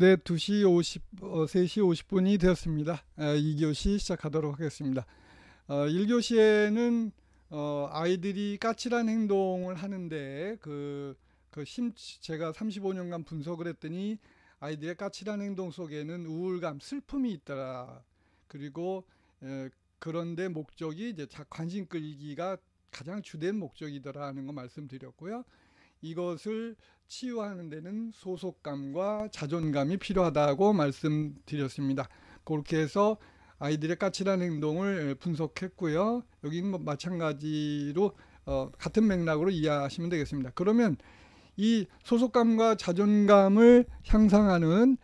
네, 2시 50, 어, 3시 50분이 되었습니다. 아, 2교시 시작하도록 하겠습니다. 어, 1교시에는 어, 아이들이 까칠한 행동을 하는데 그, 그 심, 제가 35년간 분석을 했더니 아이들의 까칠한 행동 속에는 우울감, 슬픔이 있더라. 그리고 에, 그런데 목적이 이제 자, 관심 끌기가 가장 주된 목적이더라 하는 거 말씀드렸고요. 이것을 치유하는 데는 소속감과 자존감이 필요하다고 말씀드렸습니다. 그렇게 해서 아이들의 까칠한 행동을 예, 분석했고요. 여기는 뭐 마찬가지로 어, 같은 맥락으로 이해하시면 되겠습니다. 그러면 이 소속감과 자존감을 향상하는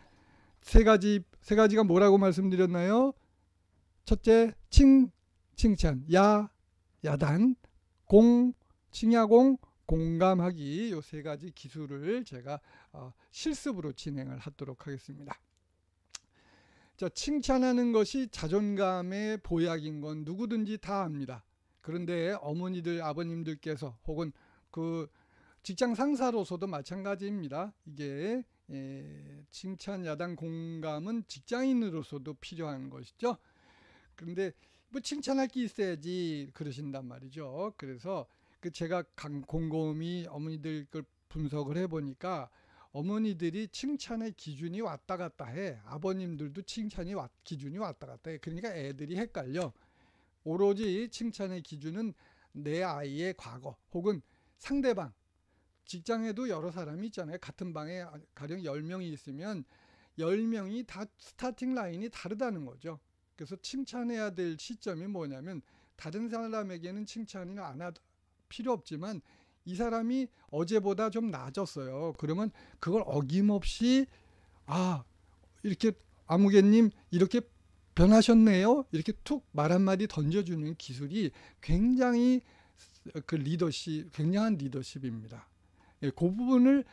세 가지 세 가지가 뭐라고 말씀드렸나요? 첫째 칭 칭찬 야 야단 공 칭야공 공감하기 요 세 가지 기술을 제가 어, 실습으로 진행을 하도록 하겠습니다. 자, 칭찬하는 것이 자존감의 보약인 건 누구든지 다 압니다. 그런데 어머니들, 아버님들께서 혹은 그 직장 상사로서도 마찬가지입니다. 이게 예, 칭찬 야단 공감은 직장인으로서도 필요한 것이죠. 그런데 뭐 칭찬할 게 있어야지 그러신단 말이죠. 그래서 그 제가 곰곰이 어머니들 걸 분석을 해보니까 어머니들이 칭찬의 기준이 왔다 갔다 해. 아버님들도 칭찬이 왔, 기준이 왔다 갔다 해. 그러니까 애들이 헷갈려. 오로지 칭찬의 기준은 내 아이의 과거 혹은 상대방. 직장에도 여러 사람이 있잖아요. 같은 방에 가령 열명이 있으면 열명이다 스타팅 라인이 다르다는 거죠. 그래서 칭찬해야 될 시점이 뭐냐면 다른 사람에게는 칭찬이 안, 하, 필요 없지만 이 사람이 어제보다 좀 나아졌어요. 그러면 그걸 어김없이 아 이렇게 아무개님 이렇게 변하셨네요. 이렇게 툭 말 한마디 던져주는 기술이 굉장히 그 리더십, 굉장한 리더십입니다. 예, 그 부분을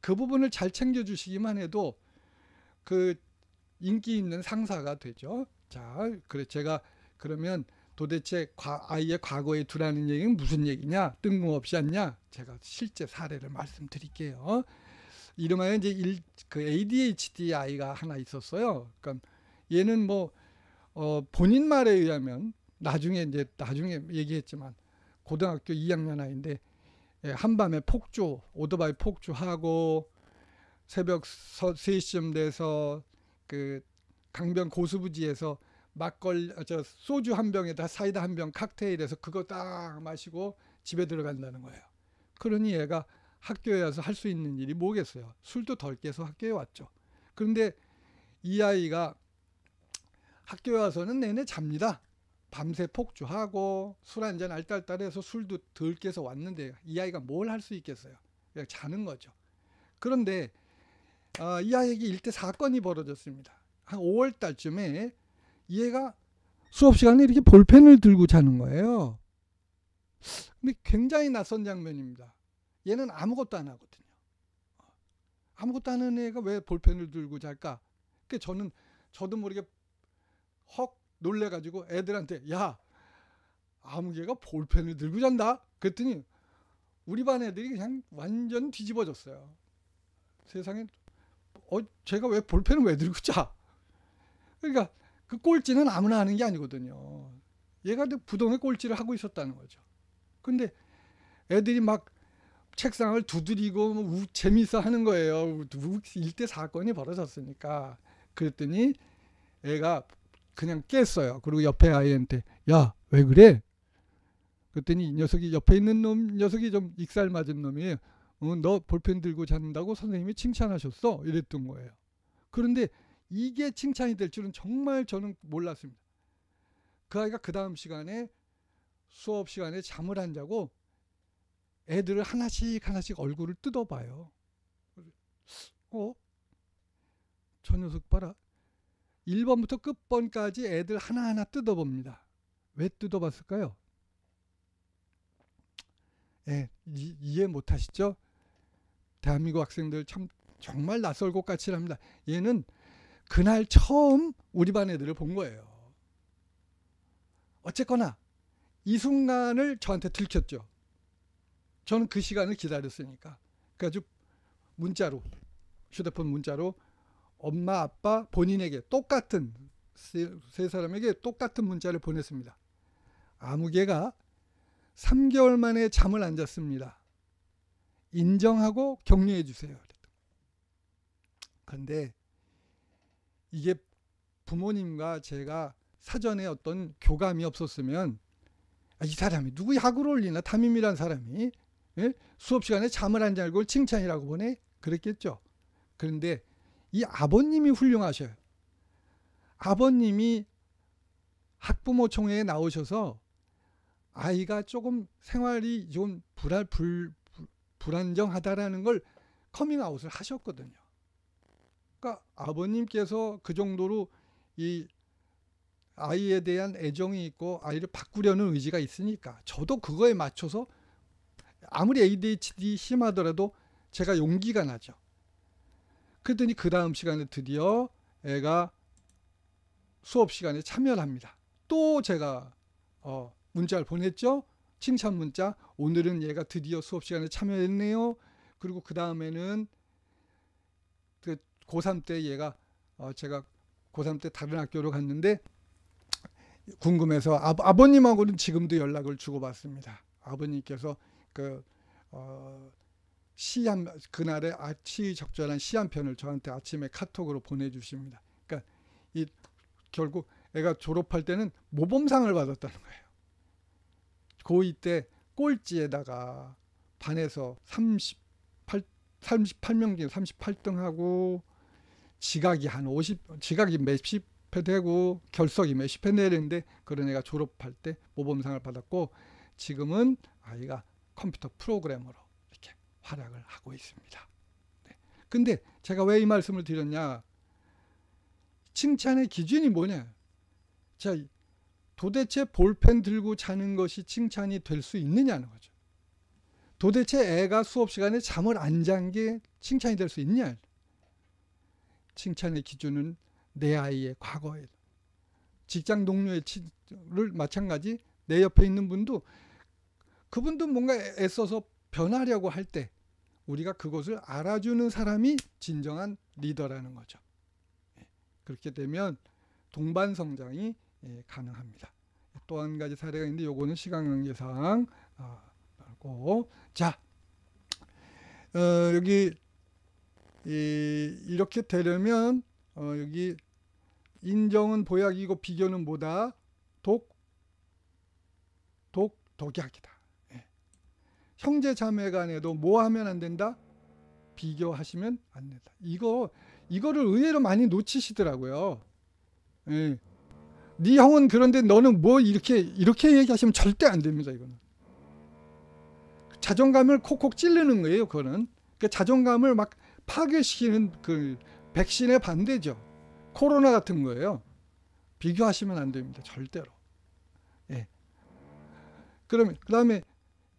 그 부분을 잘 챙겨주시기만 해도 그 인기 있는 상사가 되죠. 자, 그래 제가 그러면 도대체 과, 아이의 과거에 두라는 얘기는 무슨 얘기냐? 뜬금없이 않냐? 제가 실제 사례를 말씀드릴게요. 이름하여 이제 일, 그 ADHD 아이가 하나 있었어요. 그러니까 얘는 뭐 어, 본인 말에 의하면 나중에 이제 나중에 얘기했지만 고등학교 2학년 아이인데 예, 한밤에 폭주 오토바이 폭주하고 새벽 서, 3시쯤 돼서 그 강변 고수부지에서 막걸리 어, 저 소주 한 병에다 사이다 한 병 칵테일에서 그거 딱 마시고 집에 들어간다는 거예요. 그러니 얘가 학교에 와서 할 수 있는 일이 뭐겠어요. 술도 덜 깨서 학교에 왔죠. 그런데 이 아이가 학교에 와서는 내내 잡니다. 밤새 폭주하고 술 한 잔 알딸딸해서 술도 덜 깨서 왔는데 이 아이가 뭘 할 수 있겠어요. 그냥 자는 거죠. 그런데 어, 이 아이에게 일대 사건이 벌어졌습니다. 한 5월 달쯤에 얘가 수업 시간에 이렇게 볼펜을 들고 자는 거예요. 근데 굉장히 낯선 장면입니다. 얘는 아무것도 안 하거든요. 아무것도 안 하는 애가 왜 볼펜을 들고 잘까? 그 저는 저도 모르게 헉 놀래가지고 애들한테 야 아무개가 볼펜을 들고 잔다. 그랬더니 우리 반 애들이 그냥 완전 뒤집어졌어요. 세상에 어 제가 왜 볼펜을 왜 들고 자? 그러니까 그 꼴찌는 아무나 하는 게 아니거든요. 얘가 부동의 꼴찌를 하고 있었다는 거죠. 근데 애들이 막 책상을 두드리고 뭐 우, 재있어 하는 거예요. 일대 사건이 벌어졌으니까. 그랬더니 애가 그냥 깼어요. 그리고 옆에 아이한테 야, 왜 그래? 그랬더니 이 녀석이 옆에 있는 놈 녀석이 좀 익살 맞은 놈이 어, 너 볼펜 들고 잔다고 선생님이 칭찬하셨어. 이랬던 거예요. 그런데 이게 칭찬이 될 줄은 정말 저는 몰랐습니다. 그 아이가 그 다음 시간에 수업 시간에 잠을 안 자고 애들을 하나씩 하나씩 얼굴을 뜯어봐요. 어? 저 녀석 봐라. 1번부터 끝번까지 애들 하나하나 뜯어봅니다. 왜 뜯어봤을까요? 예, 이, 이해 못하시죠? 대한민국 학생들 참 정말 낯설고 까칠합니다. 얘는 그날 처음 우리 반 애들을 본 거예요. 어쨌거나 이 순간을 저한테 들켰죠. 저는 그 시간을 기다렸으니까. 그래가지고 문자로 휴대폰 문자로 엄마 아빠 본인에게 똑같은 세 사람에게 똑같은 문자를 보냈습니다. 아무개가 3개월 만에 잠을 안 잤습니다. 인정하고 격려해 주세요. 그런데 이게 부모님과 제가 사전에 어떤 교감이 없었으면 아, 이 사람이 누구 약을 올리나 담임이란 사람이 예? 수업 시간에 잠을 안자고 칭찬이라고 보내 그랬겠죠. 그런데 이 아버님이 훌륭하셔요. 아버님이 학부모 총회에 나오셔서 아이가 조금 생활이 좀 불안 불, 불, 불안정하다라는 걸 커밍아웃을 하셨거든요. 그러니까 아버님께서 그 정도로 이 아이에 대한 애정이 있고 아이를 바꾸려는 의지가 있으니까 저도 그거에 맞춰서 아무리 ADHD 심하더라도 제가 용기가 나죠. 그랬더니 그 다음 시간에 드디어 애가 수업 시간에 참여를 합니다. 또 제가 어, 문자를 보냈죠. 칭찬 문자. 오늘은 얘가 드디어 수업 시간에 참여했네요. 그리고 그 다음에는 그 고3 때 얘가 어 제가 고3 때 다른 학교로 갔는데 궁금해서 아, 버님하고는 지금도 연락을 주고받습니다. 아버님께서 그 어, 시한 그날의 아치 적절한 시한 편을 저한테 아침에 카톡으로 보내주십니다. 그러니까 이 결국 애가 졸업할 때는 모범상을 받았다는 거예요. 고2 때 꼴찌에다가 반에서 38, 38명 중에 38등하고 지각이 한 50, 지각이 몇십 회 되고 결석이 몇십 회 내리는데 그런 애가 졸업할 때 모범상을 받았고 지금은 아이가 컴퓨터 프로그래머로 이렇게 활약을 하고 있습니다. 네. 근데 제가 왜 이 말씀을 드렸냐? 칭찬의 기준이 뭐냐? 자, 도대체 볼펜 들고 자는 것이 칭찬이 될 수 있느냐는 거죠. 도대체 애가 수업 시간에 잠을 안 잔 게 칭찬이 될 수 있냐? 칭찬의 기준은 내 아이의 과거에 직장 동료의 를 마찬가지 내 옆에 있는 분도 그분도 뭔가 애써서 변하려고 할 때 우리가 그것을 알아주는 사람이 진정한 리더라는 거죠. 예, 그렇게 되면 동반 성장이 예, 가능합니다. 또 한 가지 사례가 있는데 이거는 시간 관계상 어, 자 어, 여기 이, 이렇게 되려면 어, 여기 인정은 보약이고 비교는 뭐다? 독, 독, 독약이다. 예. 형제 자매 간에도 뭐 하면 안 된다? 비교하시면 안 된다. 이거, 이거를 의외로 많이 놓치시더라고요. 예. 네 형은 그런데 너는 뭐 이렇게, 이렇게 얘기하시면 절대 안 됩니다, 이거는. 자존감을 콕콕 찌르는 거예요, 그거는. 그러니까 자존감을 막 파괴시키는 그 백신의 반대죠. 코로나 같은 거예요. 비교하시면 안 됩니다. 절대로. 예. 그러면 그다음에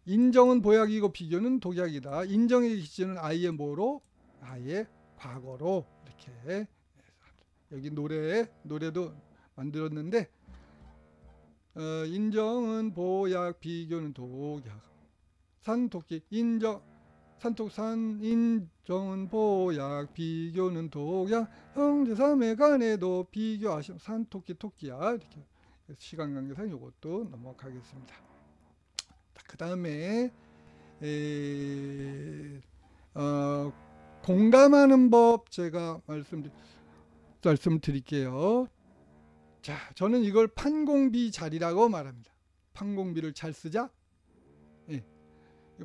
인정은 보약이고 비교는 독약이다. 인정의 기준은 아예 뭐로? 아예 과거로 이렇게 여기 노래 노래도 만들었는데 어, 인정은 보약 비교는 독약 산토끼 인정 산톡산인 정보약 비교는 독약 형제삼에 간에도 비교하시면 산토끼 토끼야 이렇게 시간 관계상 이것도 넘어가겠습니다. 그 다음에 어, 공감하는 법 제가 말씀드, 말씀드릴게요. 자, 저는 이걸 판공비 자리라고 말합니다. 판공비를 잘 쓰자.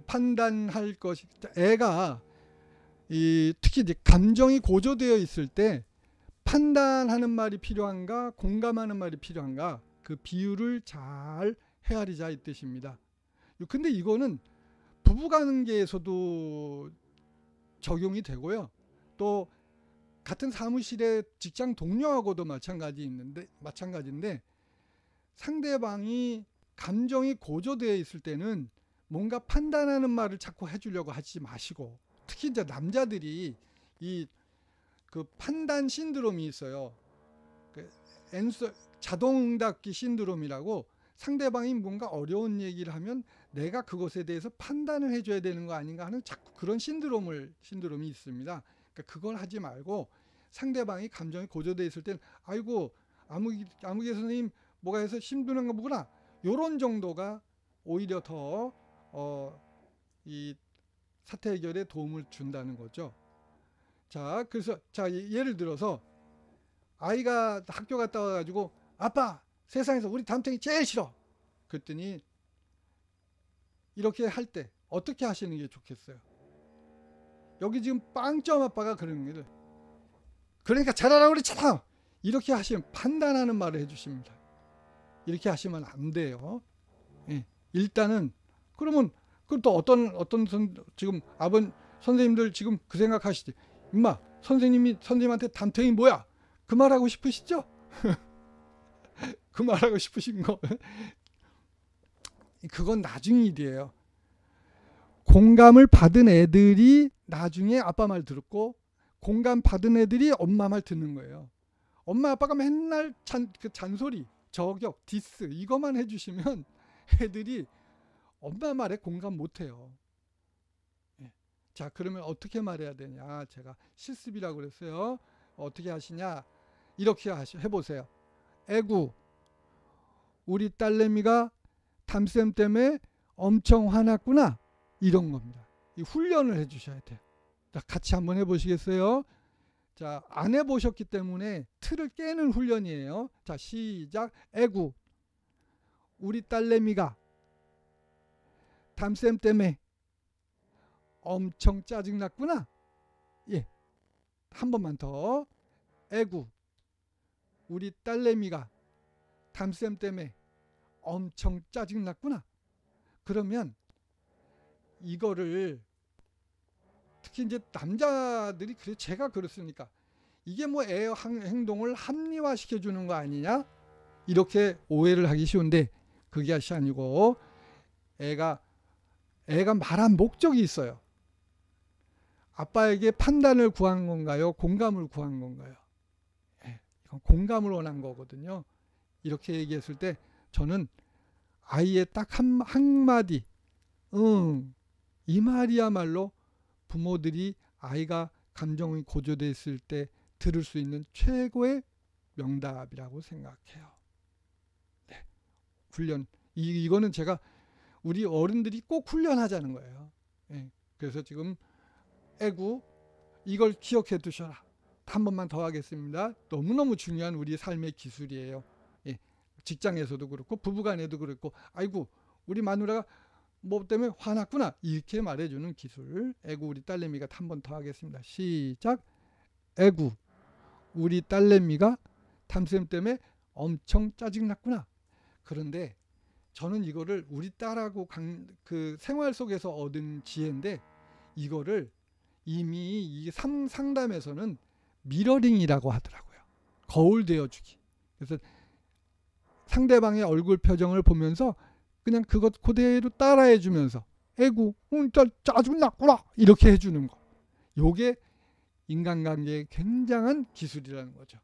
판단할 것이 애가 이 특히 이제 감정이 고조되어 있을 때 판단하는 말이 필요한가 공감하는 말이 필요한가 그 비율을 잘 헤아리자 이 뜻입니다. 근데 이거는 부부관계에서도 적용이 되고요. 또 같은 사무실의 직장 동료하고도 마찬가지 있는데 마찬가지인데 상대방이 감정이 고조되어 있을 때는 뭔가 판단하는 말을 자꾸 해주려고 하지 마시고 특히 이제 남자들이 이 그 판단 신드롬이 있어요. 그 엔서 자동응답기 신드롬이라고 상대방이 뭔가 어려운 얘기를 하면 내가 그것에 대해서 판단을 해줘야 되는 거 아닌가 하는 자꾸 그런 신드롬을 신드롬이 있습니다. 그러니까 그걸 하지 말고 상대방이 감정이 고조돼 있을 때는 아이고 아무기 아무개 선생님 뭐가 해서 힘드는 거구나 요런 정도가 오히려 더 어, 이 사태 해결에 도움을 준다는 거죠. 자, 그래서 자 예, 예를 들어서 아이가 학교 갔다 와가지고 아빠 세상에서 우리 담탱이 제일 싫어. 그랬더니 이렇게 할 때 어떻게 하시는 게 좋겠어요? 여기 지금 빵점 아빠가 그런 일을 그러니까 잘하라고 그랬잖아. 이렇게 하시면 판단하는 말을 해주십니다. 이렇게 하시면 안 돼요. 예, 일단은 그러면 그또 어떤 어떤 선, 지금 아버 님 선생님들 지금 그 생각하시지. 엄마 선생님이 선생님한테 단통이 뭐야? 그 말하고 싶으시죠? 그 말하고 싶으신 거. 그건 나중 일이에요. 공감을 받은 애들이 나중에 아빠 말 들었고 공감 받은 애들이 엄마 말 듣는 거예요. 엄마 아빠가 맨날 잔, 그 잔소리, 저격, 디스 이것만 해주시면 애들이 엄마 말에 공감 못해요. 예. 자 그러면 어떻게 말해야 되냐 아, 제가 실습이라고 그랬어요. 어떻게 하시냐 이렇게 하시, 해보세요. 애구 우리 딸내미가 탐쌤 때문에 엄청 화났구나 이런 겁니다. 이 훈련을 해주셔야 돼요. 같이 한번 해보시겠어요? 자, 안 해보셨기 때문에 틀을 깨는 훈련이에요. 자, 시작. 애구. 우리 딸내미가 담쌤 때문에 엄청 짜증났구나. 예. 한 번만 더. 애구. 우리 딸내미가 담쌤 때문에 엄청 짜증났구나. 그러면 이거를 특히 이제 남자들이 그래 제가 그렇습니까? 이게 뭐애 행동을 합리화시켜 주는 거 아니냐? 이렇게 오해를 하기 쉬운데 그게 아시 아니고 애가 애가 말한 목적이 있어요. 아빠에게 판단을 구한 건가요? 공감을 구한 건가요? 예, 공감을 원한 거거든요. 이렇게 얘기했을 때 저는 아이의 딱 한, 한마디, 응, 이 말이야말로 부모들이 아이가 감정이 고조되어 있을 때 들을 수 있는 최고의 명답이라고 생각해요. 네, 훈련. 이, 이거는 제가 우리 어른들이 꼭 훈련하자는 거예요. 예. 그래서 지금 애구 이걸 기억해 두셔라. 한 번만 더 하겠습니다. 너무너무 중요한 우리 삶의 기술이에요. 예. 직장에서도 그렇고 부부간에도 그렇고 아이고 우리 마누라가 뭐 때문에 화났구나 이렇게 말해주는 기술. 애구 우리 딸내미가 한 번 더 하겠습니다. 시작. 애구 우리 딸내미가 탐쌤 때문에 엄청 짜증났구나. 그런데 저는 이거를 우리 딸하고 강, 그 생활 속에서 얻은 지혜인데 이거를 이미 이 상담에서는 미러링이라고 하더라고요. 거울 되어주기. 그래서 상대방의 얼굴 표정을 보면서 그냥 그것 그대로 따라해 주면서 에구, 혼자 응, 짜증났구나 이렇게 해주는 거. 요게 인간관계의 굉장한 기술이라는 거죠.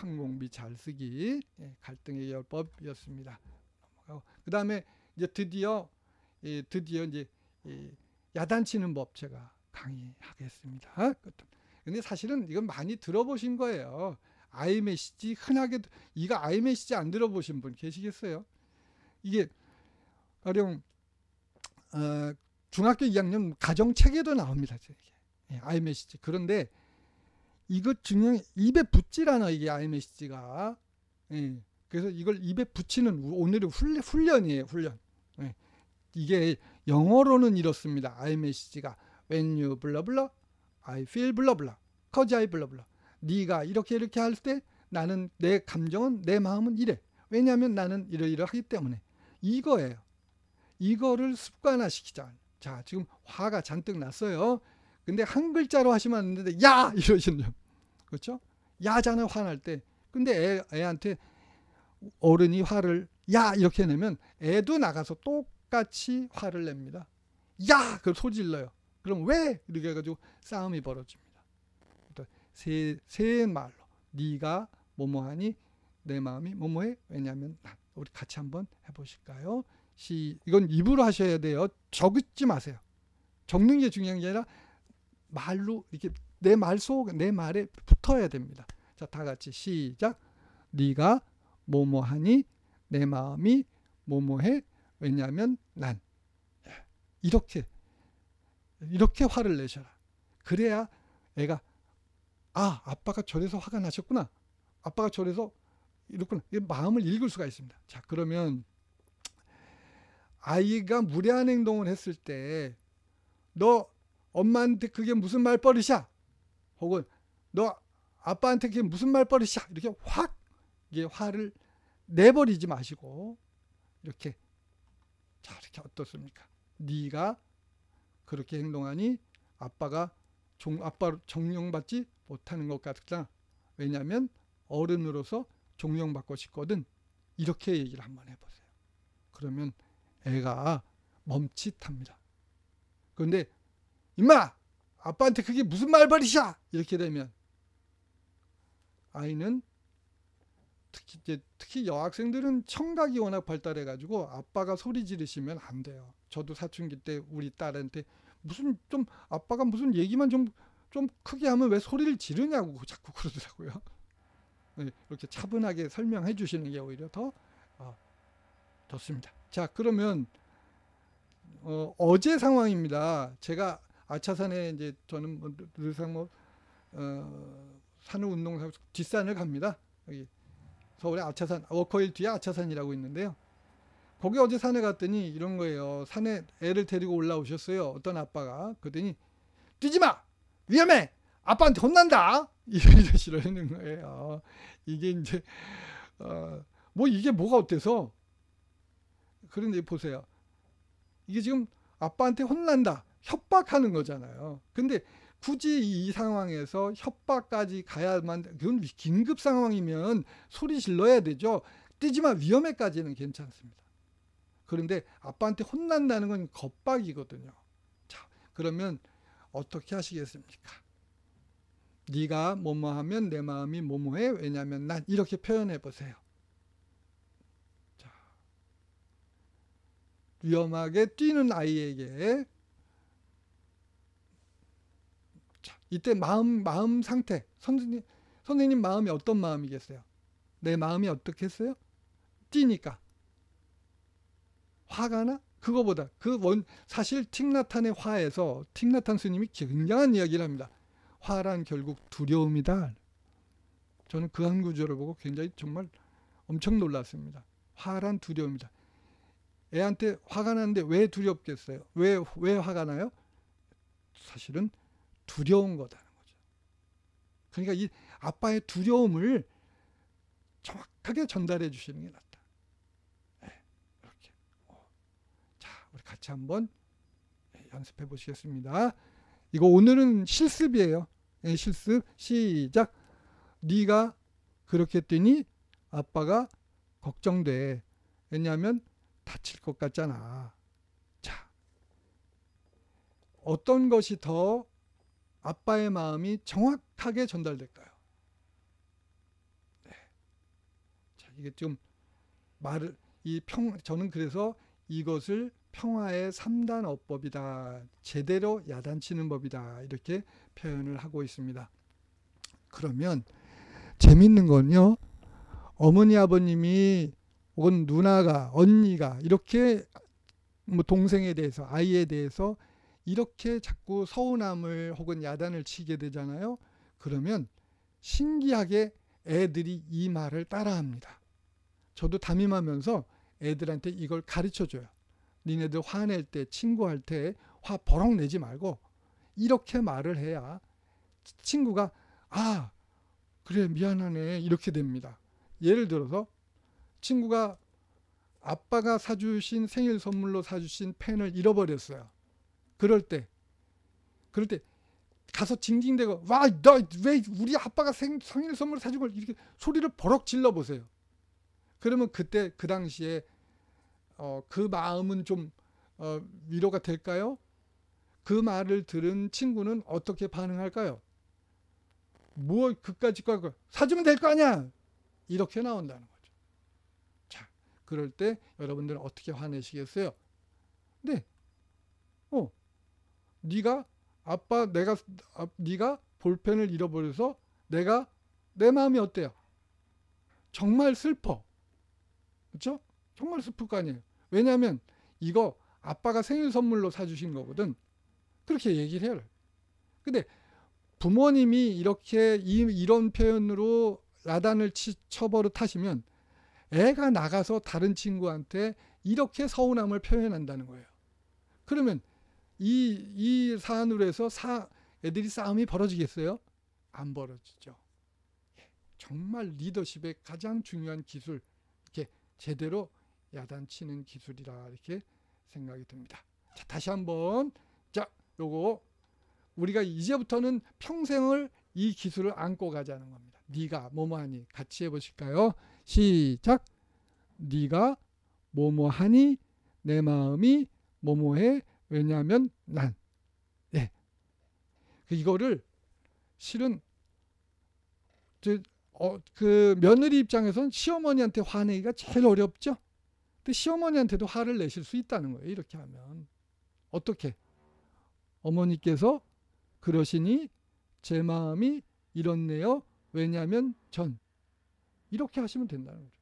항공비 잘 쓰기 예, 갈등의 열법이었습니다. 그 다음에 이제 드디어 예, 드디어 이제 예, 야단치는 법 제가 강의하겠습니다. 근데 사실은 이건 많이 들어보신 거예요. 아이메시지 흔하게 이거 아이메시지 안 들어보신 분 계시겠어요? 이게 가령 어, 중학교 2학년 가정 책에도 나옵니다. 이게. 예, 아이메시지. 그런데 이것 중요 입에 붙지 않아 이게 iMSG가. 예. 그래서 이걸 입에 붙이는 오늘의 훈련, 이에요 훈련. 예. 이게 영어로는 이렇습니다. iMSG가 when you blah b l 블러 I feel blah b l 블러 cause I blah b l 블러 네가 이렇게 이렇게 할 때 나는 내 감정은 내 마음은 이래. 왜냐하면 나는 이러이러하기 때문에 이거예요. 이거를 습관화시키자. 자, 지금 화가 잔뜩 났어요. 근데 한 글자로 하시면 안 되는데 야 이러시는 거. 그렇죠? 야자는 화날 때 근데 애, 애한테 어른이 화를 야 이렇게 내면 애도 나가서 똑같이 화를 냅니다. 야! 그 소질러요. 그럼 왜? 이렇게 해가지고 싸움이 벌어집니다. 그러니까 세, 세 말로 네가 뭐뭐하니 내 마음이 뭐뭐해 왜냐면 우리 같이 한번 해보실까요? 시 이건 입으로 하셔야 돼요. 적지 마세요. 적는 게 중요한 게 아니라 말로 이렇게 내 말속내 말에 붙어야 됩니다. 자, 다 같이 시작. 네가 뭐뭐하니 내 마음이 뭐뭐해 왜냐하면 난 예, 이렇게 이렇게 화를 내셔라. 그래야 애가 아 아빠가 저래서 화가 나셨구나. 아빠가 저래서 이렇구나. 마음을 읽을 수가 있습니다. 자 그러면 아이가 무례한 행동을 했을 때너 엄마한테 그게 무슨 말버릇이야? 혹은 너 아빠한테 그게 무슨 말버릇이야? 이렇게 확 이게 화를 내버리지 마시고 이렇게 자 이렇게 어떻습니까? 네가 그렇게 행동하니 아빠가 종, 아빠 정령받지 못하는 것 같다. 왜냐하면 어른으로서 종령받고 싶거든. 이렇게 얘기를 한번 해보세요. 그러면 애가 멈칫합니다. 그런데 임마 아빠한테 그게 무슨 말버릇이야 이렇게 되면 아이는 특히 이제 특히 여학생들은 청각이 워낙 발달해 가지고 아빠가 소리 지르시면 안 돼요. 저도 사춘기 때 우리 딸한테 무슨 좀 아빠가 무슨 얘기만 좀좀 좀 크게 하면 왜 소리를 지르냐고 자꾸 그러더라고요. 네, 이렇게 차분하게 설명해 주시는 게 오히려 더 어, 좋습니다. 자 그러면 어, 어제 상황입니다. 제가 아차산에 이제 저는 뭐 늘상 뭐 어, 산을 운동을 뒷산을 갑니다. 여기 서울의 아차산 워커힐 뒤에 아차산이라고 있는데요. 거기 어제 산에 갔더니 이런 거예요. 산에 애를 데리고 올라오셨어요. 어떤 아빠가 그랬더니 뛰지 마 위험해 아빠한테 혼난다 이런 식는 거예요. 이게 이제 어, 뭐 이게 뭐가 어때서 그런데 보세요. 이게 지금 아빠한테 혼난다. 협박하는 거잖아요. 근데 굳이 이 상황에서 협박까지 가야만 그건 긴급 상황이면 소리 질러야 되죠. 뛰지만 위험에까지는 괜찮습니다. 그런데 아빠한테 혼난다는 건 겁박이거든요. 자, 그러면 어떻게 하시겠습니까? 네가 뭐뭐 하면 내 마음이 뭐뭐해 왜냐하면 난 이렇게 표현해 보세요. 자, 위험하게 뛰는 아이에게 이때 마음 마음 상태 선생님 선생님 마음이 어떤 마음이겠어요? 내 마음이 어떻겠어요? 뛰니까 화가 나? 그거보다 그 원 사실 틱나탄의 화에서 틱나탄 스님이 굉장한 이야기를 합니다. 화란 결국 두려움이다. 저는 그 한 구절을 보고 굉장히 정말 엄청 놀랐습니다. 화란 두려움이다. 애한테 화가 나는데 왜 두렵겠어요? 왜, 왜 화가 나요? 사실은 두려운 거다는 거죠. 그러니까 이 아빠의 두려움을 정확하게 전달해 주시는 게 낫다. 네, 이렇게. 어. 자, 우리 같이 한번 예, 연습해 보시겠습니다. 이거 오늘은 실습이에요. 네, 실습 시작. 네가 그렇게 뛰니 아빠가 걱정돼. 왜냐하면 다칠 것 같잖아. 자, 어떤 것이 더 아빠의 마음이 정확하게 전달될까요? 네. 자, 이게 좀 말을 이 평 저는 그래서 이것을 평화의 3단 어법이다. 제대로 야단치는 법이다. 이렇게 표현을 하고 있습니다. 그러면 재밌는 건요. 어머니 아버님이 혹은 누나가 언니가 이렇게 뭐 동생에 대해서 아이에 대해서 이렇게 자꾸 서운함을 혹은 야단을 치게 되잖아요. 그러면 신기하게 애들이 이 말을 따라합니다. 저도 담임하면서 애들한테 이걸 가르쳐줘요. 니네들 화낼 때, 친구할 때 화 버럭 내지 말고 이렇게 말을 해야 친구가 아, 그래, 미안하네. 이렇게 됩니다. 예를 들어서 친구가 아빠가 사주신 생일 선물로 사주신 펜을 잃어버렸어요. 그럴 때 그럴 때 가서 징징대고 와너왜 우리 아빠가 생, 생일 선물 사준 걸 이렇게 소리를 버럭 질러 보세요. 그러면 그때 그 당시에 어, 그 마음은 좀 어, 위로가 될까요? 그 말을 들은 친구는 어떻게 반응할까요? 뭐 그까짓 거 사주면 될 거 아니야 이렇게 나온다는 거죠. 자 그럴 때 여러분들은 어떻게 화내시겠어요? 네, 어 네가 아빠 내가 아, 네가 볼펜을 잃어버려서 내가 내 마음이 어때요? 정말 슬퍼. 그렇죠? 정말 슬플 거 아니에요. 왜냐하면 이거 아빠가 생일 선물로 사주신 거거든. 그렇게 얘기를 해요. 근데 부모님이 이렇게 이, 이런 표현으로 라단을 치, 쳐버릇하시면 애가 나가서 다른 친구한테 이렇게 서운함을 표현한다는 거예요. 그러면 이, 이 사안으로 해서 사, 애들이 싸움이 벌어지겠어요? 안 벌어지죠. 예, 정말 리더십의 가장 중요한 기술, 이렇게 제대로 야단치는 기술이라 이렇게 생각이 듭니다. 자, 다시 한번. 자, 요거 우리가 이제부터는 평생을 이 기술을 안고 가자는 겁니다. 네가 뭐뭐하니 같이 해보실까요? 시작. 네가 뭐뭐하니 내 마음이 뭐뭐해 왜냐하면 난. 예. 그 이거를 실은 저, 어, 그 며느리 입장에서는 시어머니한테 화내기가 제일 어렵죠. 근데 시어머니한테도 화를 내실 수 있다는 거예요. 이렇게 하면 어떻게 어머니께서 그러시니 제 마음이 이렇네요. 왜냐하면 전 이렇게 하시면 된다는 거죠.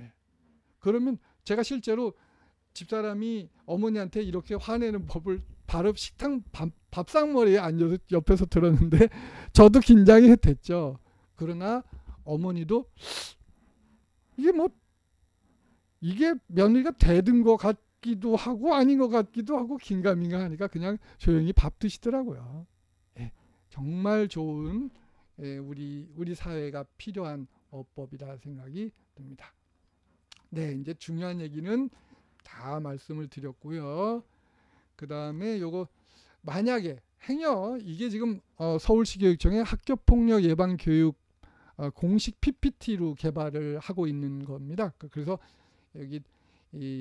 예. 그러면 제가 실제로 집사람이 어머니한테 이렇게 화내는 법을 바로 식당 밥, 상머리에 앉아서 옆에서 들었는데 저도 긴장이 됐죠. 그러나 어머니도 이게 뭐 이게 며느리가 대든 것 같기도 하고 아닌 것 같기도 하고 긴가민가 하니까 그냥 조용히 밥 드시더라고요. 예, 정말 좋은 예, 우리 우리 사회가 필요한 어법이라 생각이 듭니다. 네, 이제 중요한 얘기는 다 말씀을 드렸고요. 그 다음에 요거 만약에 행여 이게 지금 어 서울시교육청의 학교폭력 예방교육 어 공식 PPT로 개발을 하고 있는 겁니다. 그래서 여기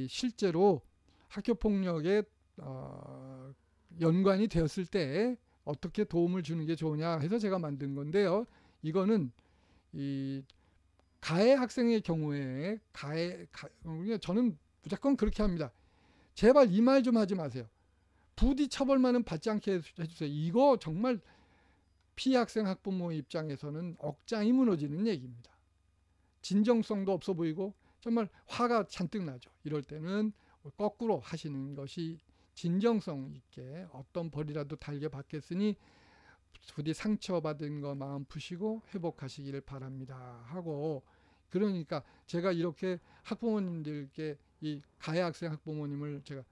실제로 학교폭력에 어 연관이 되었을 때 어떻게 도움을 주는 게 좋으냐 해서 제가 만든 건데요. 이거는 이 가해 학생의 경우에 가해 가, 그러니까 저는 무조건 그렇게 합니다. 제발 이 말 좀 하지 마세요. 부디 처벌만은 받지 않게 해주세요. 이거 정말 피 학생 학부모 입장에서는 억장이 무너지는 얘기입니다. 진정성도 없어 보이고 정말 화가 잔뜩 나죠. 이럴 때는 거꾸로 하시는 것이 진정성 있게 어떤 벌이라도 달게 받겠으니 부디 상처받은 거 마음 푸시고 회복하시기를 바랍니다. 하고 그러니까 제가 이렇게 학부모님들께 이 가해 학생 학부모님을 제가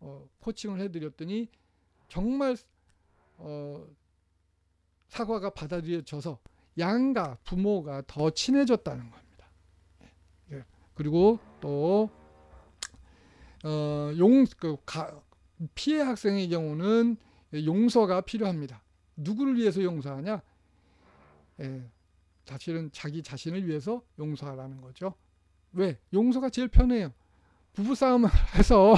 어, 코칭을 해드렸더니 정말 어, 사과가 받아들여져서 양가 부모가 더 친해졌다는 겁니다. 예. 그리고 또 어, 용, 그, 가, 피해 학생의 경우는 용서가 필요합니다. 누구를 위해서 용서하냐? 예, 사실은 자기 자신을 위해서 용서하라는 거죠. 왜? 용서가 제일 편해요. 부부싸움을 해서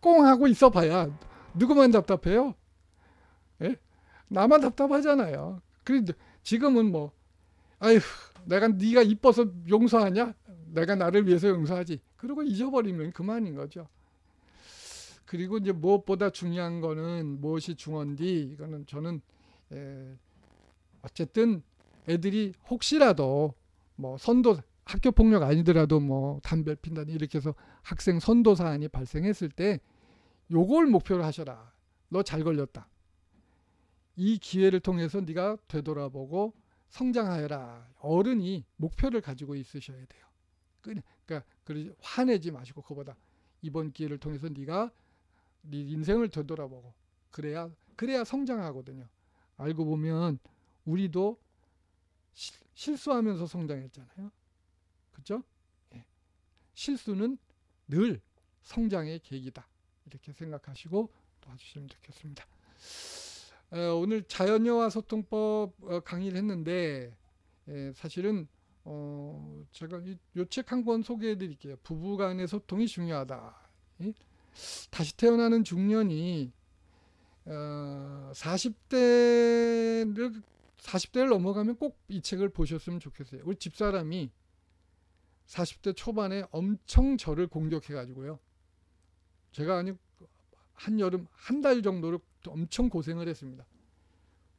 꽁 하고 있어 봐야 누구만 답답해요? 예? 나만 답답하잖아요. 그리고 지금은 뭐 아휴 내가 네가 이뻐서 용서하냐? 내가 나를 위해서 용서하지. 그리고 잊어버리면 그만인 거죠. 그리고 이제 무엇보다 중요한 거는 무엇이 중헌디 이거는 저는 에, 예, 어쨌든 애들이 혹시라도 뭐 선도 학교 폭력 아니더라도 뭐 담배 를 핀다니 이렇게 해서 학생 선도 사안이 발생했을 때 요걸 목표로 하셔라. 너 잘 걸렸다. 이 기회를 통해서 네가 되돌아보고 성장하여라. 어른이 목표를 가지고 있으셔야 돼요. 그러니까 그러지 화내지 마시고 그보다 이번 기회를 통해서 네가 네 인생을 되돌아보고 그래야 그래야 성장하거든요. 알고 보면 우리도 실, 실수하면서 성장했잖아요. 그죠? 예. 실수는 늘 성장의 계기다. 이렇게 생각하시고 도와주시면 좋겠습니다. 어, 오늘 자연여화 소통법 어, 강의를 했는데 예, 사실은 어, 제가 요책한 권 소개해 드릴게요. 부부간의 소통이 중요하다. 예? 다시 태어나는 중년이 어, 40대를 40대를 넘어가면 꼭 이 책을 보셨으면 좋겠어요. 우리 집사람이 40대 초반에 엄청 저를 공격해가지고요. 제가 아니 한 여름 한 달 정도를 엄청 고생을 했습니다.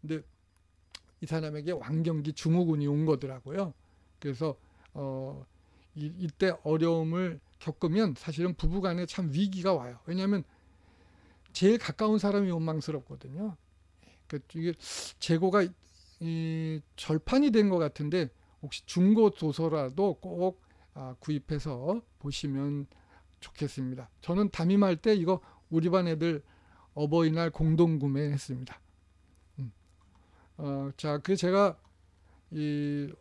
근데 이 사람에게 왕경기 증후군이 온 거더라고요. 그래서 어 이, 이때 어려움을 겪으면 사실은 부부간에 참 위기가 와요. 왜냐하면 제일 가까운 사람이 원망스럽거든요. 그 이게 재고가 이 절판이 된 것 같은데 혹시 중고 도서라도 꼭 아, 구입해서 보시면 좋겠습니다. 저는 담임할 때 이거 우리 반 애들 어버이날 공동 구매했습니다. 음. 어, 자, 그 제가 이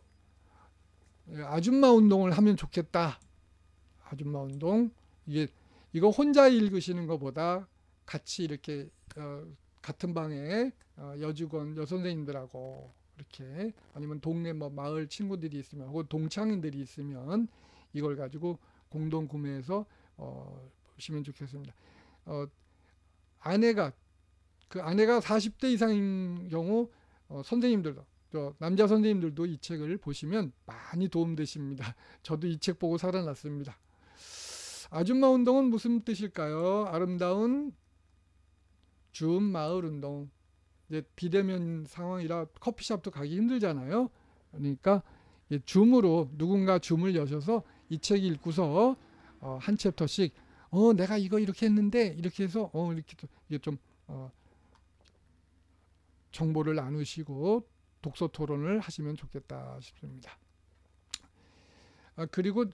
아줌마 운동을 하면 좋겠다. 아줌마 운동 이게 이거 혼자 읽으시는 것보다 같이 이렇게 어, 같은 방에 어, 여직원 여선생님들하고 이렇게 아니면 동네 뭐 마을 친구들이 있으면 혹은 동창인들이 있으면 이걸 가지고 공동 구매해서 어, 보시면 좋겠습니다. 어, 아내가 그 아내가 40대 이상인 경우 어, 선생님들도 남자 선생님들도 이 책을 보시면 많이 도움되십니다. 저도 이 책 보고 살아났습니다. 아줌마 운동은 무슨 뜻일까요? 아름다운 줌 마을 운동. 이제 비대면 상황이라 커피숍도 가기 힘들잖아요. 그러니까 줌으로 누군가 줌을 여셔서 이책 읽고서 어, 한 챕터씩 어 내가 이거 이렇게 했는데 이렇게 해서 어 이렇게 이게 좀 어, 정보를 나누시고 독서 토론을 하시면 좋겠다 싶습니다. 아, 그리고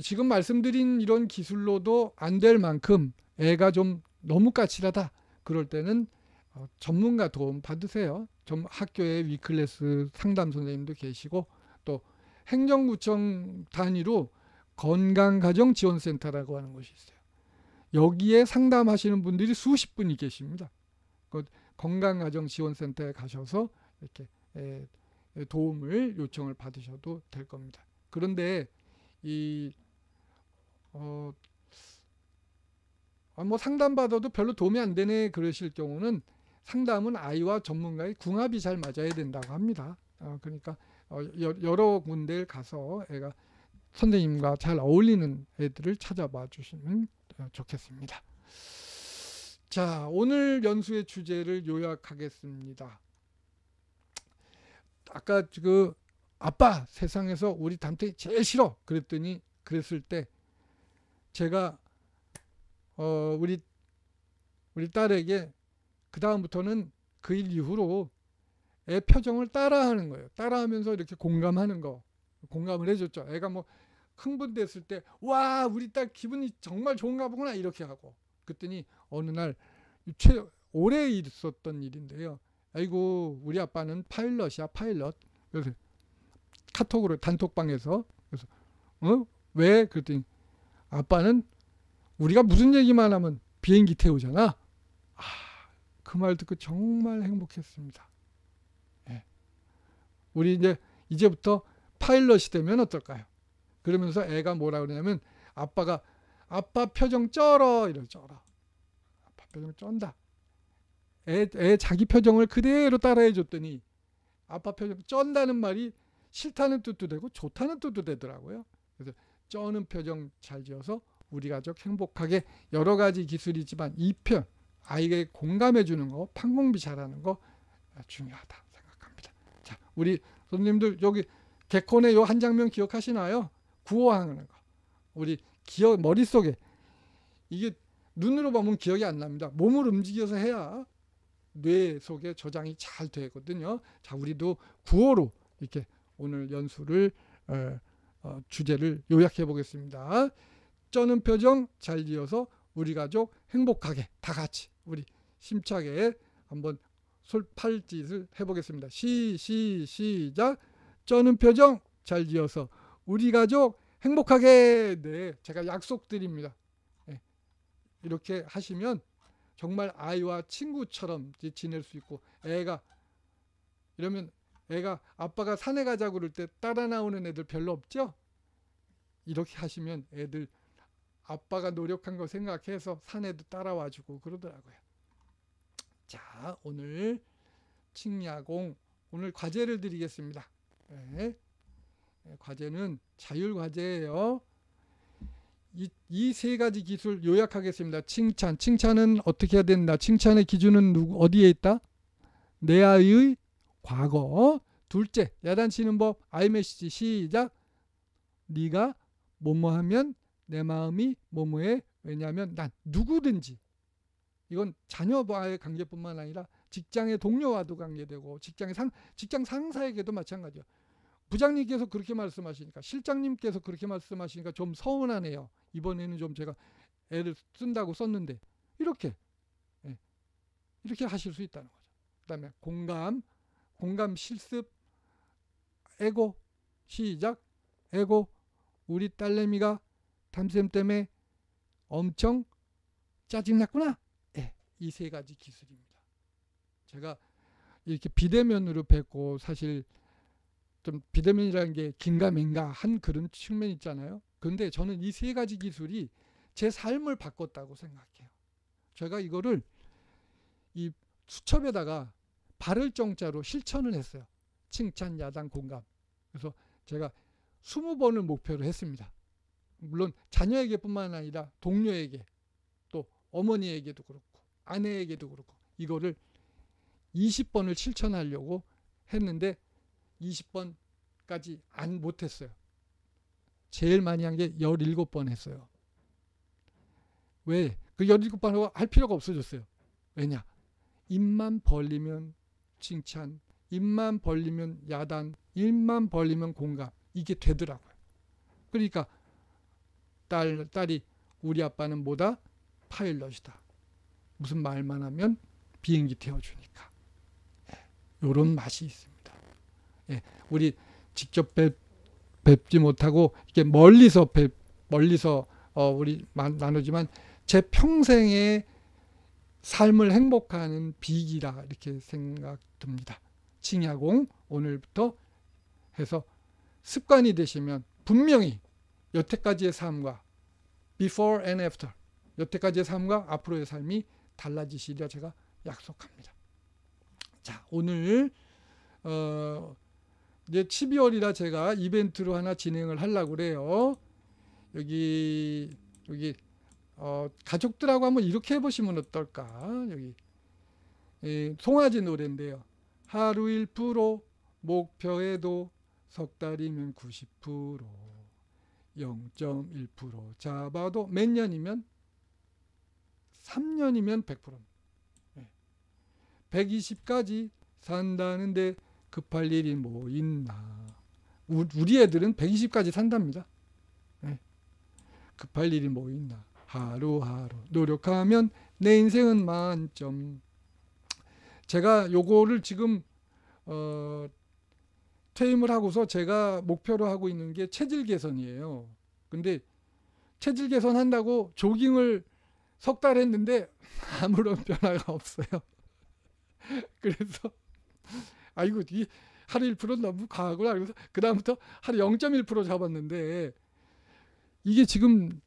지금 말씀드린 이런 기술로도 안 될 만큼 애가 좀 너무 까칠하다 그럴 때는 어, 전문가 도움 받으세요. 좀 학교에 위클래스 상담 선생님도 계시고 또 행정구청 단위로 건강가정지원센터라고 하는 곳이 있어요. 여기에 상담하시는 분들이 수십 분이 계십니다. 그 건강가정지원센터에 가셔서 이렇게 에, 도움을 요청을 받으셔도 될 겁니다. 그런데 이 어, 아, 뭐 상담받아도 별로 도움이 안 되네 그러실 경우는 상담은 아이와 전문가의 궁합이 잘 맞아야 된다고 합니다. 어, 그러니까 어, 여, 여러 군데를 가서 애가 선생님과 잘 어울리는 애들을 찾아봐 주시면 어, 좋겠습니다. 자, 오늘 연수의 주제를 요약하겠습니다. 아까 그 아빠 세상에서 우리 단테 제일 싫어 그랬더니 그랬을 때 제가 어 우리 우리 딸에게 그 다음부터는 그 일 이후로 애 표정을 따라하는 거예요. 따라하면서 이렇게 공감하는 거 공감을 해줬죠. 애가 뭐 흥분됐을 때 와 우리 딸 기분이 정말 좋은가 보구나 이렇게 하고 그랬더니 어느 날 최, 오래 있었던 일인데요. 아이고 우리 아빠는 파일럿이야 파일럿. 그래서 카톡으로 단톡방에서 그래서 어? 왜? 그랬더니 아빠는 우리가 무슨 얘기만 하면 비행기 태우잖아. 아, 그 말 듣고 정말 행복했습니다. 예. 우리 이제 이제부터 파일럿이 되면 어떨까요? 그러면서 애가 뭐라 그러냐면 아빠가 아빠 표정 쩔어 이러 쩔어. 아빠 표정 쩐다. 애, 애 자기 표정을 그대로 따라해 줬더니 아빠 표정 쩐다는 말이 싫다는 뜻도 되고 좋다는 뜻도 되더라고요. 그래서 쩌는 표정 잘 지어서 우리 가족 행복하게 여러 가지 기술이지만 이편 아이에게 공감해 주는 거 판공비 잘하는 거 중요하다 생각합니다. 자 우리 손님들 여기 개콘의 요한 장면 기억하시나요? 구호하는 거. 우리 기억 머릿속에 이게 눈으로 보면 기억이 안 납니다. 몸을 움직여서 해야 뇌 속에 저장이 잘 되거든요. 자, 우리도 구호로 이렇게 오늘 연수를 어, 어, 주제를 요약해 보겠습니다. 쩌는 표정 잘 지어서 우리 가족 행복하게 다 같이 우리 심차게 한번 솔팔짓을 해보겠습니다. 시, 시, 시작. 쩌는 표정 잘 지어서 우리 가족 행복하게 네 제가 약속드립니다. 네, 이렇게 하시면 정말 아이와 친구처럼 지낼 수 있고 애가 이러면 애가 아빠가 산에 가자 그럴 때 따라 나오는 애들 별로 없죠? 이렇게 하시면 애들 아빠가 노력한 거 생각해서 산에도 따라와 주고 그러더라고요. 자, 오늘 칭야공 오늘 과제를 드리겠습니다. 네. 예, 과제는 자율 과제예요. 이 세 가지 기술 요약하겠습니다. 칭찬. 칭찬은 어떻게 해야 된다. 칭찬의 기준은 누구, 어디에 있다? 내 아이의 과거. 둘째, 야단치는 법. 아이메시지 시작. 네가 뭐뭐 하면 내 마음이 뭐뭐해. 왜냐하면 난 누구든지 이건 자녀와의 관계뿐만 아니라 직장의 동료와도 관계되고 직장의 상 직장 상사에게도 마찬가지예요. 부장님께서 그렇게 말씀하시니까 실장님께서 그렇게 말씀하시니까 좀 서운하네요. 이번에는 좀 제가 애를 쓴다고 썼는데 이렇게 예, 이렇게 하실 수 있다는 거죠. 그다음에 공감, 공감 실습, 에고 시작, 에고 우리 딸내미가 담쌤 때문에 엄청 짜증났구나. 예, 이 세 가지 기술입니다. 제가 이렇게 비대면으로 뵙고 사실 어 비대면이라는 게 긴가민가 한 그런 측면 있잖아요. 근데 저는 이 세 가지 기술이 제 삶을 바꿨다고 생각해요. 제가 이거를 이 수첩에다가 발을 정자로 실천을 했어요. 칭찬, 야당 공감. 그래서 제가 20번을 목표로 했습니다. 물론 자녀에게뿐만 아니라 동료에게 또 어머니에게도 그렇고 아내에게도 그렇고 이거를 20번을 실천하려고 했는데 20번까지 안 못했어요. 제일 많이 한 게 17번 했어요. 왜? 그 17번 하고 할 필요가 없어졌어요. 왜냐? 입만 벌리면 칭찬, 입만 벌리면 야단, 입만 벌리면 공감. 이게 되더라고요. 그러니까 딸, 딸이 우리 아빠는 뭐다? 파일럿이다. 무슨 말만 하면 비행기 태워주니까. 이런 예, 맛이 있습니다. 예, 우리 직접 뵙, 지 못하고 이렇게 멀리서 뵙, 멀리서 어, 우리 나누지만 제 평생의 삶을 행복하는 비기라 이렇게 생각됩니다. 칭야공 오늘부터 해서 습관이 되시면 분명히 여태까지의 삶과 before and after 여태까지의 삶과 앞으로의 삶이 달라지시리라 제가 약속합니다. 자 오늘 어, 이제 12월이라 제가 이벤트로 하나 진행을 하려고 그래요. 여기 여기 어, 가족들하고 한번 이렇게 해보시면 어떨까? 여기 예, 송아지 노래인데요. 하루 1% 목표에도 석 달이면 90% 0.1% 잡아도 몇 년이면 3년이면 100% 120까지 산다는데 급할 일이 뭐 있나. 우리 애들은 120까지 산답니다. 네. 급할 일이 뭐 있나. 하루하루 노력하면 내 인생은 만점. 제가 요거를 지금 어, 퇴임을 하고서 제가 목표로 하고 있는 게 체질 개선이에요. 근데 체질 개선한다고 조깅을 석달 했는데 아무런 변화가 없어요. 그래서 아이고 이 하루 1%는 너무 과하구나 그래서 그 다음부터 하루 0.1% 잡았는데 이게 지금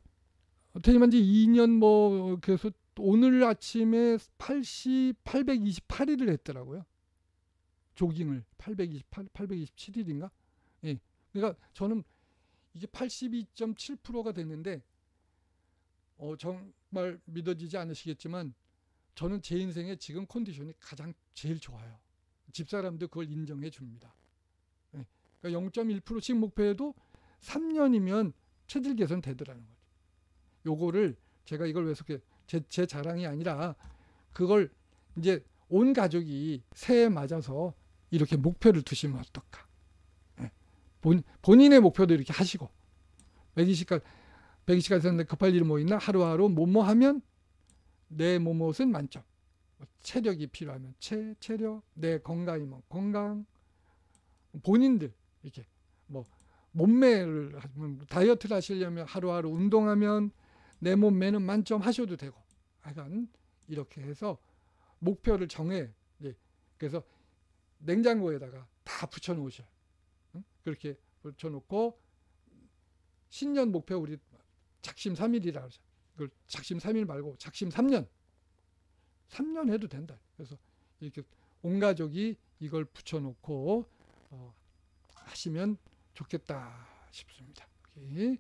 어 퇴임한 지 2년 뭐 그래서 오늘 아침에 80 828일을 했더라고요. 조깅을 828 827일인가? 예. 그러니까 저는 이게 82.7%가 됐는데 어 정말 믿어지지 않으시겠지만 저는 제 인생에 지금 컨디션이 가장 제일 좋아요. 집사람도 그걸 인정해 줍니다. 0.1%씩 예. 그러니까 목표해도 3년이면 체질 개선 되더라는 거죠. 요거를 제가 이걸 왜 속해 제, 제 자랑이 아니라 그걸 이제 온 가족이 새해 맞아서 이렇게 목표를 두시면 어떨까? 네. 본, 본인의 목표도 이렇게 하시고 120까지 120까지 급할 일이 뭐 있나? 하루하루 뭐뭐 하면 내 몸옷은 만점. 체력이 필요하면 체, 체력, 내 건강이면 건강, 본인들 이렇게 뭐 몸매를 다이어트를 하시려면 하루하루 운동하면 내 몸매는 만점 하셔도 되고 하여간 이렇게 해서 목표를 정해 예. 그래서 냉장고에다가 다 붙여 놓으셔 그렇게 붙여 놓고 신년 목표 우리 작심 삼일이라 그러죠 그걸 작심 삼일 말고 작심 삼년 3년 해도 된다. 그래서 이렇게 온 가족이 이걸 붙여놓고 어, 하시면 좋겠다 싶습니다. 오케이.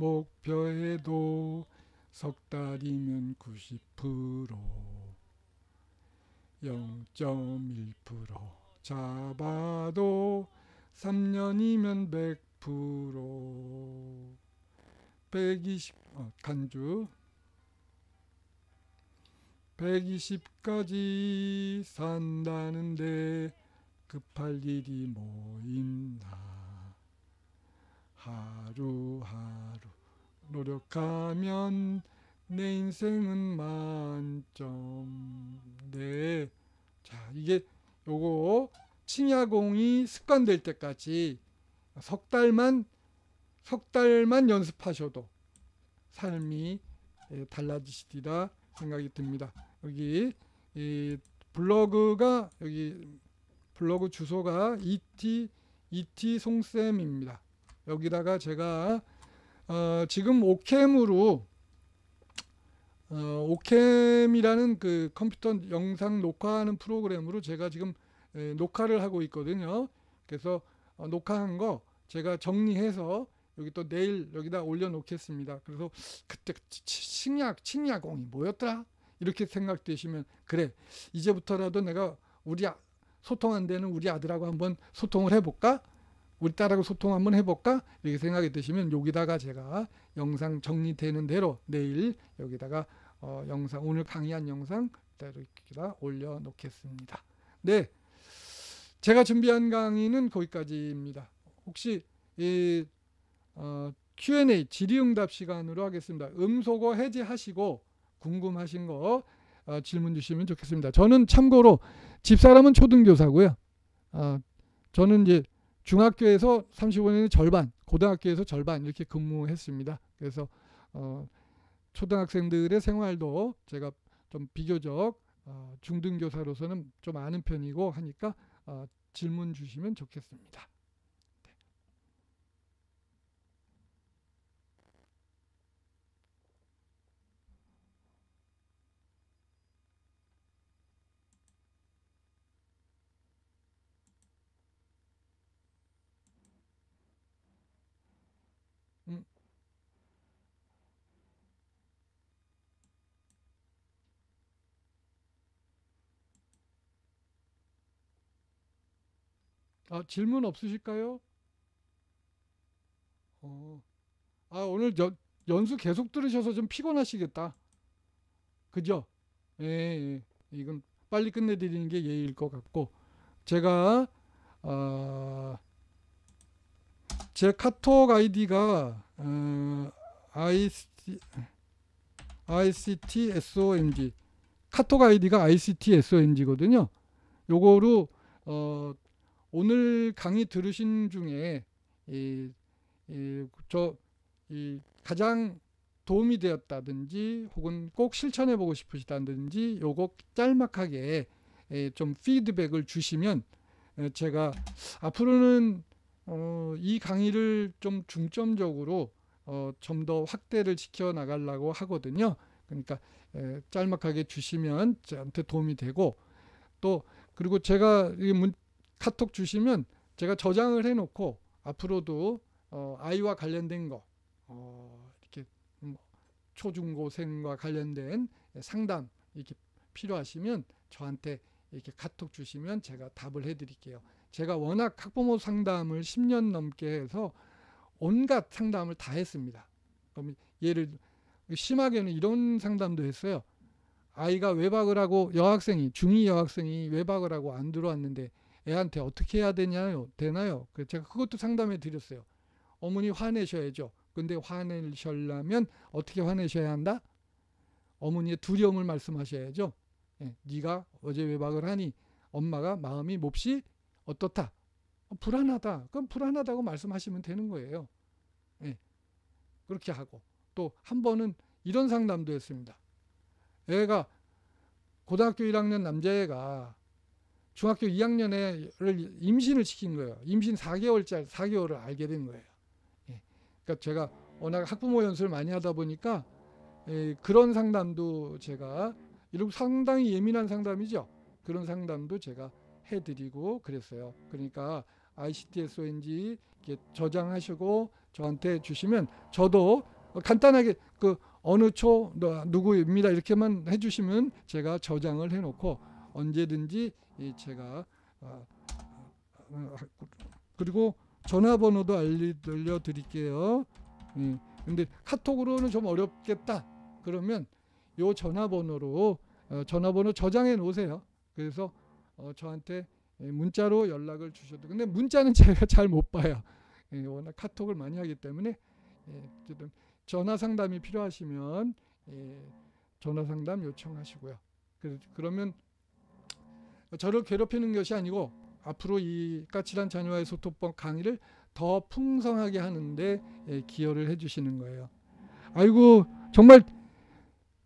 목표에도 석 달이면 90% 0.1% 잡아도 3년이면 100% 120 어, 간주 120까지 산다는데 급할 일이 뭐 있나 하루하루 노력하면 내 인생은 만점. 네. 자, 이게 요거 침야공이 습관될 때까지 석 달만 석 달만 연습하셔도 삶이 달라지시리라 생각이 듭니다. 여기 이 블로그가 여기 블로그 주소가 et et 송쌤입니다. 여기다가 제가 어, 지금 오캠으로 어, 오캠이라는 그 컴퓨터 영상 녹화하는 프로그램으로 제가 지금 에, 녹화를 하고 있거든요. 그래서 어, 녹화한 거 제가 정리해서 여기 또 내일 여기다 올려놓겠습니다. 그래서 그때 침약 칭야공이 뭐였더라 이렇게 생각되시면 그래 이제부터라도 내가 우리 아, 소통 안 되는 우리 아들하고 한번 소통을 해볼까 우리 딸하고 소통 한번 해볼까? 이렇게 생각이 드시면 여기다가 제가 영상 정리되는 대로 내일 여기다가 어, 영상 오늘 강의한 영상 이렇게다 올려놓겠습니다. 네, 제가 준비한 강의는 거기까지입니다. 혹시 이 어, Q&A 질의응답 시간으로 하겠습니다. 음소거 해제하시고 궁금하신 거 어, 질문 주시면 좋겠습니다. 저는 참고로 집사람은 초등교사고요. 어, 저는 이제 중학교에서 35년의 절반, 고등학교에서 절반 이렇게 근무했습니다. 그래서 어, 초등학생들의 생활도 제가 좀 비교적 어, 중등교사로서는 좀 아는 편이고 하니까 어, 질문 주시면 좋겠습니다. 아, 질문 없으실까요? 어, 아, 오늘 연, 연수 계속 들으셔서 좀 피곤하시겠다. 그죠? 예, 예. 이건 빨리 끝내드리는 게 예의일 것 같고, 제가, 어, 제 카톡 아이디가, 어, ICT, ICT SOMG. 카톡 아이디가 ICT SOMG거든요. 요거로, 어, 오늘 강의 들으신 중에 이, 이, 저, 이 가장 도움이 되었다든지 혹은 꼭 실천해 보고 싶으시다든지 요거 짤막하게 좀 피드백을 주시면 제가 앞으로는 어, 이 강의를 좀 중점적으로 어, 좀더 확대를 시켜 나가려고 하거든요. 그러니까 짤막하게 주시면 저한테 도움이 되고 또 그리고 제가 문, 카톡 주시면 제가 저장을 해놓고 앞으로도 어, 아이와 관련된 거 어, 이렇게 뭐 초중고생과 관련된 상담 이렇게 필요하시면 저한테 이렇게 카톡 주시면 제가 답을 해드릴게요. 제가 워낙 학부모 상담을 10년 넘게 해서 온갖 상담을 다 했습니다. 그럼 예를 심하게는 이런 상담도 했어요. 아이가 외박을 하고 여학생이 중2 여학생이 외박을 하고 안 들어왔는데 애한테 어떻게 해야 되냐요? 되나요? 그 제가 그것도 상담해 드렸어요. 어머니 화내셔야죠. 근데 화내셔려면 어떻게 화내셔야 한다? 어머니의 두려움을 말씀하셔야죠. 예, 네가 어제 외박을 하니 엄마가 마음이 몹시 어떻다. 어, 불안하다. 그럼 불안하다고 말씀하시면 되는 거예요. 예, 그렇게 하고 또 한 번은 이런 상담도 했습니다. 애가 고등학교 1학년 남자애가 중학교 2학년에를 임신을 시킨 거예요. 임신 4개월짜리 4개월을 알게 된 거예요. 예. 그러니까 제가 워낙 학부모 연수를 많이 하다 보니까 예, 그런 상담도 제가 이런 상당히 예민한 상담이죠. 그런 상담도 제가 해드리고 그랬어요. 그러니까 ICTSONG 저장하시고 저한테 주시면 저도 간단하게 그 어느 초 누구입니다 이렇게만 해주시면 제가 저장을 해놓고 언제든지 이 제가 아, 아, 아, 그리고 전화번호도 알려 드릴게요. 예, 근데 카톡으로는 좀 어렵겠다. 그러면 요 전화번호로 어, 전화번호 저장해 놓으세요. 그래서 어, 저한테 문자로 연락을 주셔도 근데 문자는 제가 잘 못 봐요. 예, 워낙 카톡을 많이 하기 때문에 예, 어쨌든 전화 상담이 필요하시면 전화 상담 요청하시고요. 그, 그러면 저를 괴롭히는 것이 아니고 앞으로 이 까칠한 자녀와의 소통법 강의를 더 풍성하게 하는데 예, 기여를 해주시는 거예요. 아이고 정말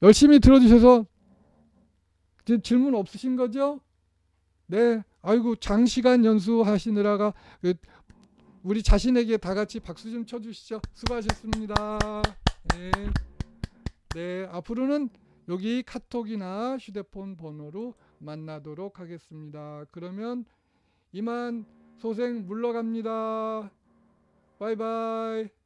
열심히 들어주셔서 질문 없으신 거죠? 네. 아이고 장시간 연수하시느라가 그 우리 자신에게 다 같이 박수 좀 쳐주시죠. 수고하셨습니다. 네. 네 앞으로는 여기 카톡이나 휴대폰 번호로 만나도록 하겠습니다. 그러면 이만 소생 물러갑니다. 바이바이.